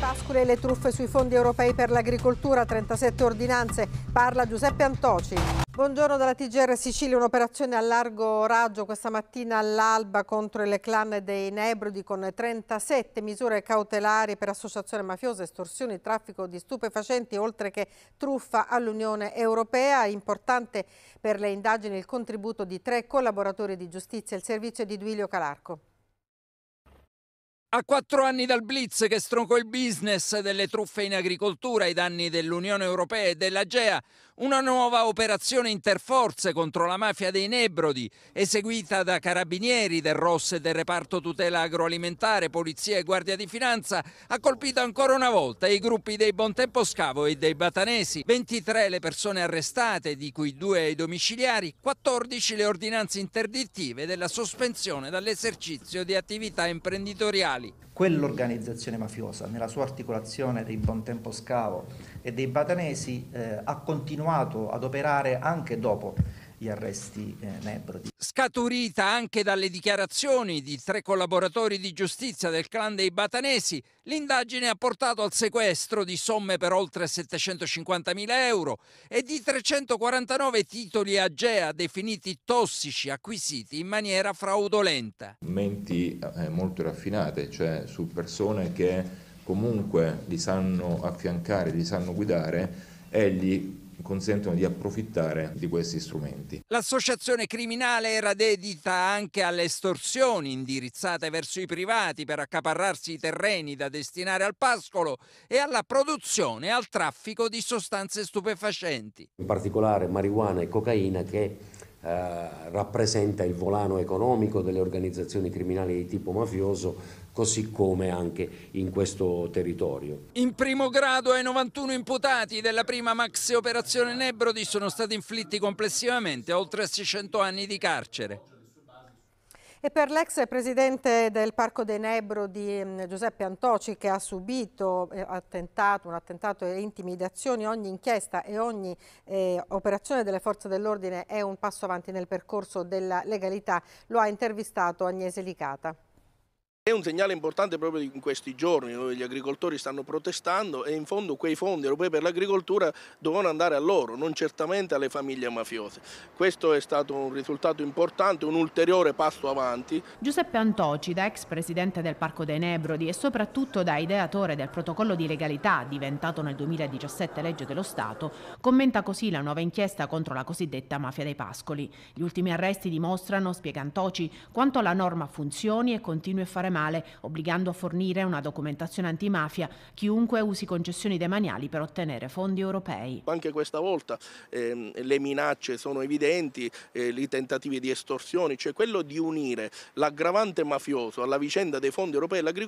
Pascule e le truffe sui fondi europei per l'agricoltura, 37 ordinanze, parla Giuseppe Antoci. Buongiorno dalla TGR Sicilia, un'operazione a largo raggio questa mattina all'alba contro il clan dei Nebrodi con 37 misure cautelari per associazione mafiosa, estorsioni, traffico di stupefacenti oltre che truffa all'Unione Europea. Importante per le indagini il contributo di tre collaboratori di giustizia, il servizio di Duilio Calarco. A quattro anni dal blitz che stroncò il business delle truffe in agricoltura ai danni dell'Unione Europea e della GEA, una nuova operazione interforze contro la mafia dei Nebrodi, eseguita da carabinieri del ROS e del reparto tutela agroalimentare, polizia e guardia di finanza, ha colpito ancora una volta i gruppi dei Bontempo Scavo e dei Batanesi, 23 le persone arrestate, di cui due ai domiciliari, 14 le ordinanze interdittive della sospensione dall'esercizio di attività imprenditoriali. Quell'organizzazione mafiosa, nella sua articolazione dei Bontempo Scavo e dei Batanesi, eh, ha continuato continuato ad operare anche dopo gli arresti eh, Nebrodi. Scaturita anche dalle dichiarazioni di tre collaboratori di giustizia del clan dei Batanesi, l'indagine ha portato al sequestro di somme per oltre 750.000 euro e di 349 titoli AGEA definiti tossici acquisiti in maniera fraudolenta. Menti eh, molto raffinate, cioè su persone che comunque li sanno affiancare, li sanno guidare egli consentono di approfittare di questi strumenti. L'associazione criminale era dedita anche alle estorsioni indirizzate verso i privati per accaparrarsi i terreni da destinare al pascolo e alla produzione e al traffico di sostanze stupefacenti. In particolare marijuana e cocaina che eh, rappresenta il volano economico delle organizzazioni criminali di tipo mafioso, così come anche in questo territorio. In primo grado ai 91 imputati della prima maxi operazione Nebrodi sono stati inflitti complessivamente oltre 600 anni di carcere. E per l'ex presidente del Parco dei Nebro di mm, Giuseppe Antoci che ha subito eh, attentato, un attentato e intimidazioni, ogni inchiesta e ogni eh, operazione delle forze dell'ordine è un passo avanti nel percorso della legalità, lo ha intervistato Agnese Licata è un segnale importante proprio in questi giorni dove gli agricoltori stanno protestando e in fondo quei fondi europei per l'agricoltura devono andare a loro, non certamente alle famiglie mafiose. Questo è stato un risultato importante, un ulteriore passo avanti. Giuseppe Antoci, da ex presidente del Parco dei Nebrodi e soprattutto da ideatore del protocollo di legalità diventato nel 2017 legge dello Stato, commenta così la nuova inchiesta contro la cosiddetta mafia dei Pascoli. Gli ultimi arresti dimostrano, spiega Antoci, quanto la norma funzioni e continui a fare male Demaniale, obbligando a fornire una documentazione antimafia chiunque usi concessioni demaniali per ottenere fondi europei. Anche questa volta eh, le minacce sono evidenti, eh, i tentativi di estorsioni, cioè quello di unire l'aggravante mafioso alla vicenda dei fondi europei e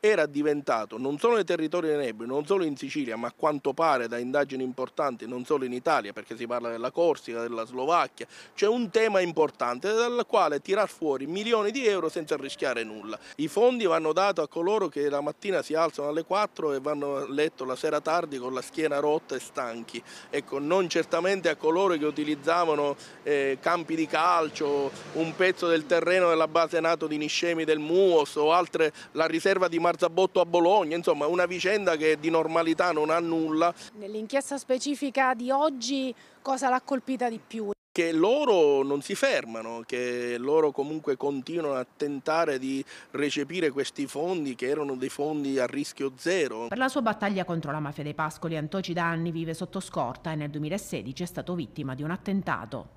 era diventato non solo nei territori dei nebbi, non solo in Sicilia, ma a quanto pare da indagini importanti, non solo in Italia, perché si parla della Corsica, della Slovacchia, c'è cioè un tema importante dal quale tirar fuori milioni di euro senza rischiare nulla. I fondi vanno dati a coloro che la mattina si alzano alle 4 e vanno a letto la sera tardi con la schiena rotta e stanchi. Ecco, non certamente a coloro che utilizzavano eh, campi di calcio, un pezzo del terreno della base nato di Niscemi del Muos o altre, la riserva di Marzabotto a Bologna, insomma una vicenda che di normalità non ha nulla. Nell'inchiesta specifica di oggi cosa l'ha colpita di più? che loro non si fermano, che loro comunque continuano a tentare di recepire questi fondi che erano dei fondi a rischio zero. Per la sua battaglia contro la mafia dei Pascoli, Antoci da anni vive sotto scorta e nel 2016 è stato vittima di un attentato.